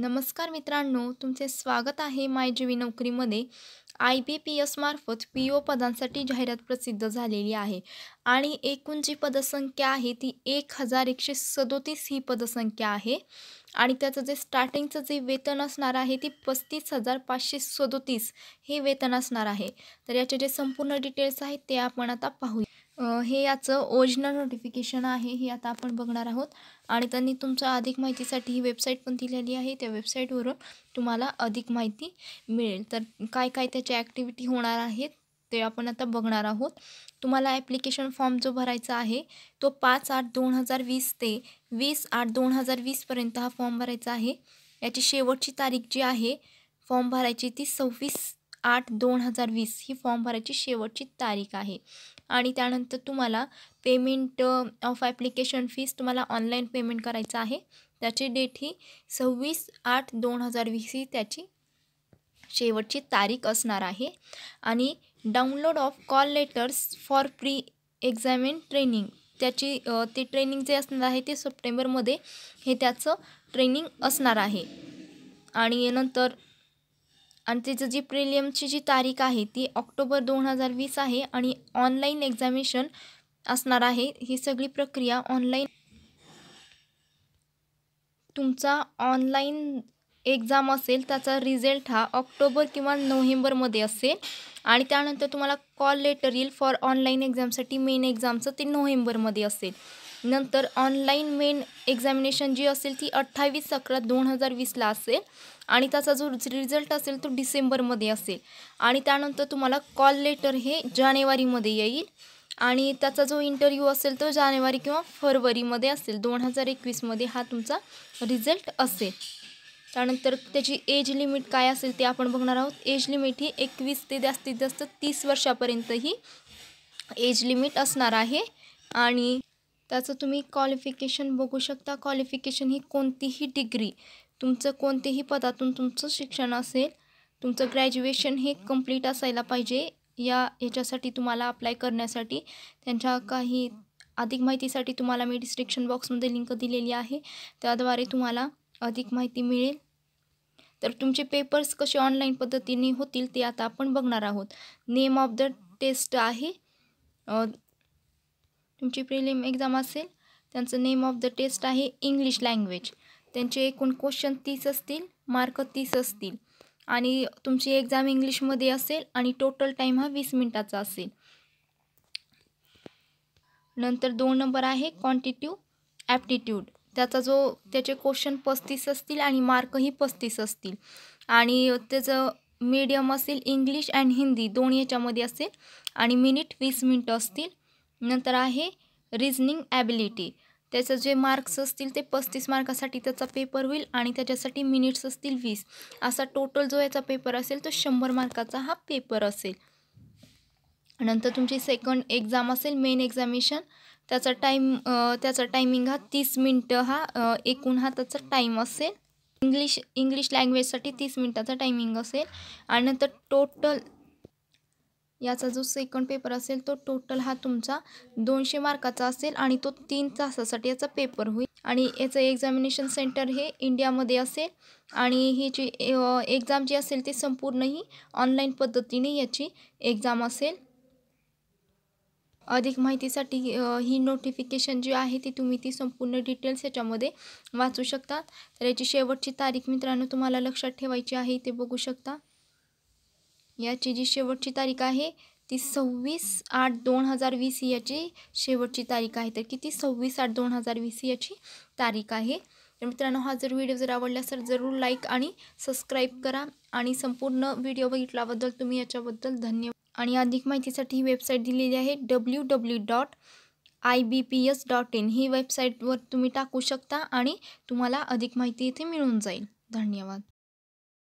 नमस्कार मित्रांनो तुमचे स्वागत आहे माय जीवी नोकरीमध्ये आय बी पी मार्फत पी ओ पदांसाठी जाहिरात प्रसिद्ध झालेली आहे आणि एकूण जी पदसंख्या आहे ती एक हजार एकशे सदोतीस ही पदसंख्या आहे आणि त्याचं जे स्टार्टिंगचं जे वेतन असणार आहे ती पस्तीस हजार पाचशे सदोतीस हे वेतन असणार आहे तर याचे जे संपूर्ण डिटेल्स आहेत ते आपण आता पाहूया हे याचं ओरिजिनल नोटिफिकेशन आहे हे आता आपण बघणार आहोत आणि त्यांनी तुमच्या अधिक माहितीसाठी ही वेबसाईट पण दिलेली आहे त्या वेबसाईटवरून तुम्हाला अधिक माहिती मिळेल तर काय काय त्याच्या ॲक्टिव्हिटी होणार आहेत ते आपण आता बघणार आहोत तुम्हाला ॲप्लिकेशन फॉर्म जो भरायचा आहे तो पाच आठ दोन हजार वीस ते वीस आठ दोन हजार वीसपर्यंत हा फॉर्म भरायचा आहे याची शेवटची तारीख जी आहे फॉर्म भरायची ती सव्वीस आठ दोन हजार वीस ही फॉर्म भरायची शेवटची तारीख आहे आणि त्यानंतर तुम्हाला पेमेंट ऑफ ॲप्लिकेशन फीस तुम्हाला ऑनलाईन पेमेंट करायचं आहे त्याची डेट ही सव्वीस आठ दोन हजार वीस ही त्याची शेवटची तारीख असणार आहे आणि download of call letters for pre examine training त्याची ते ट्रेनिंग जे असणार आहे ते सप्टेंबरमध्ये हे त्याचं ट्रेनिंग असणार आहे आणि नंतर आणि त्याचं जी प्रिलियमची जी तारीख आहे ती ऑक्टोबर दोन हजार वीस आहे आणि ऑनलाईन एक्झामिनेशन असणार आहे ही सगळी प्रक्रिया ऑनलाईन तुमचा ऑनलाईन एक्झाम असेल त्याचा रिझल्ट हा ऑक्टोबर किंवा नोव्हेंबरमध्ये असेल आणि त्यानंतर तुम्हाला कॉल लेटर येईल फॉर ऑनलाईन एक्झामसाठी मेन एक्झामचं ते नोव्हेंबरमध्ये असेल नंतर ऑनलाईन मेन एक्झामिनेशन जी असेल ती अठ्ठावीस अकरा दोन हजार वीसला असेल आणि त्याचा जो रिझल्ट असेल तो डिसेंबरमध्ये असेल आणि त्यानंतर तुम्हाला कॉल लेटर हे जानेवारीमध्ये येईल आणि त्याचा जो इंटरव्ह्यू असेल तो जानेवारी किंवा फरवरीमध्ये असेल दोन हजार एकवीसमध्ये हा तुमचा रिझल्ट असेल त्यानंतर त्याची एज लिमिट काय असेल ते आपण बघणार आहोत एज लिमिट ही एकवीस ते जास्तीत जास्त तीस वर्षापर्यंत ही एज लिमिट असणार आहे आणि त्याचं तुम्ही क्वालिफिकेशन बघू शकता क्वालिफिकेशन ही कोणतीही डिग्री तुमचं कोणतेही पदातून तुमचं शिक्षण असेल तुमचं ग्रॅज्युएशन हे कंप्लीट असायला पाहिजे या ह्याच्यासाठी तुम्हाला अप्लाय करण्यासाठी त्यांच्या काही अधिक माहितीसाठी तुम्हाला मी डिस्क्रिप्शन बॉक्समध्ये लिंक दिलेली आहे त्याद्वारे तुम्हाला अधिक माहिती मिळेल तर तुमचे पेपर्स कसे ऑनलाईन पद्धतीने होतील ते आता आपण बघणार आहोत नेम ऑफ द टेस्ट आहे तुमची प्रिलिम एक्झाम असेल त्यांचं नेम ऑफ द टेस्ट आहे इंग्लिश लँग्वेज त्यांचे एकूण क्वेश्चन तीस असतील मार्क तीस असतील आणि तुमची एक्झाम इंग्लिशमध्ये असेल आणि टोटल टाईम हा वीस मिनिटाचा असेल नंतर दोन नंबर आहे क्वांटिट्यू ॲप्टिट्यूड त्याचा जो त्याचे क्वेश्चन पस्तीस असतील आणि मार्कही पस्तीस असतील आणि त्याचं मीडियम असेल इंग्लिश अँड हिंदी दोन याच्यामध्ये असेल आणि मिनिट वीस मिनटं असतील नंतर आहे रिजनिंग ॲबिलिटी त्याचं जे मार्क्स असतील ते पस्तीस मार्कासाठी त्याचा पेपर होईल आणि त्याच्यासाठी मिनिट्स असतील वीस असा टोटल जो याचा पेपर असेल तो शंभर मार्काचा हा पेपर असेल नंतर तुमची सेकंड एक्झाम असेल मेन एक्झामिशन त्याचा टाईम त्याचा टायमिंग हा तीस मिनटं हा एकूण हा त्याचा टाईम असेल इंग्लिश इंग्लिश लँग्वेजसाठी तीस मिनटाचा टायमिंग असेल आणि नंतर टोटल याचा जो सेकंड पेपर असेल तो टोटल हा तुमचा दोनशे मार्काचा असेल आणि तो तीन तासासाठी याचा पेपर होईल आणि याचं एक्झामिनेशन सेंटर हे इंडियामध्ये असेल आणि ही जी एक्झाम जी असेल ती संपूर्णही ऑनलाईन पद्धतीने याची एक्झाम असेल अधिक माहितीसाठी ही नोटिफिकेशन जी आहे ती तुम्ही ती संपूर्ण डिटेल्स याच्यामध्ये वाचू शकता तर याची शेवटची तारीख मित्रांनो तुम्हाला लक्षात ठेवायची आहे ते बघू शकता याची जी शेवटची तारीख आहे ती सव्वीस आठ दोन हजार वीस ही याची शेवटची तारीख आहे तर किती सव्वीस आठ दोन हजार वीस ही याची तारीख आहे तर मित्रांनो हा जर व्हिडिओ जर आवडला असेल जरूर लाईक आणि सबस्क्राईब करा आणि संपूर्ण व्हिडिओ बघितल्याबद्दल तुम्ही याच्याबद्दल धन्यवाद आणि अधिक माहितीसाठी ही वेबसाईट दिलेली आहे W W dot I B P S dot in ही वेबसाईटवर तुम्ही टाकू शकता आणि तुम्हाला अधिक माहिती इथे मिळून जाईल धन्यवाद